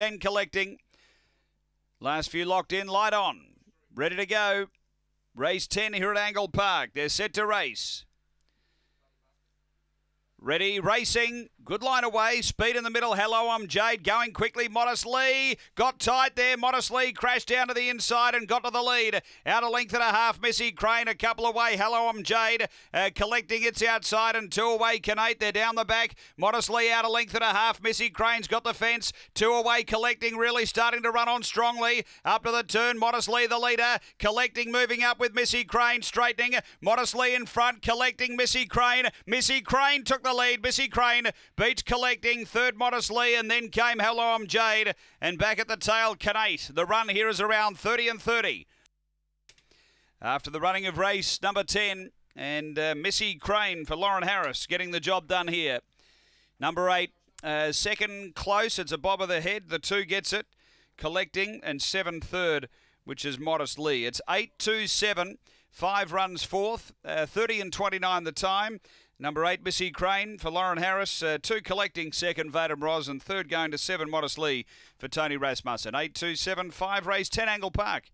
and collecting. Last few locked in, light on. Ready to go. Race 10 here at Angle Park. They're set to race. Ready, racing. Good line away. Speed in the middle. Hello, I'm Jade. Going quickly. Modest Lee got tight there. Modest Lee crashed down to the inside and got to the lead. Out a length and a half. Missy Crane a couple away. Hello, I'm Jade. Uh, collecting its outside and two away. Canate. They're down the back. Modest Lee out a length and a half. Missy Crane's got the fence. Two away. Collecting really starting to run on strongly. Up to the turn. Modest Lee the leader. Collecting moving up with Missy Crane straightening. Modest Lee in front. Collecting Missy Crane. Missy Crane took the lead. Crane beats Collecting, third modestly, and then came Hello I'm Jade. And back at the tail, Canate. The run here is around 30 and 30. After the running of race number 10, and uh, Missy Crane for Lauren Harris getting the job done here. Number eight, uh, second close. It's a bob of the head. The two gets it, collecting, and seven third which is modest Lee. It's 8 2 7, five runs fourth, uh, 30 and 29 the time. Number eight, Missy Crane for Lauren Harris. Uh, two collecting second, Vadim Ross. And third going to seven, Modest Lee for Tony Rasmussen. Eight, two, seven, five, race 10, Angle Park.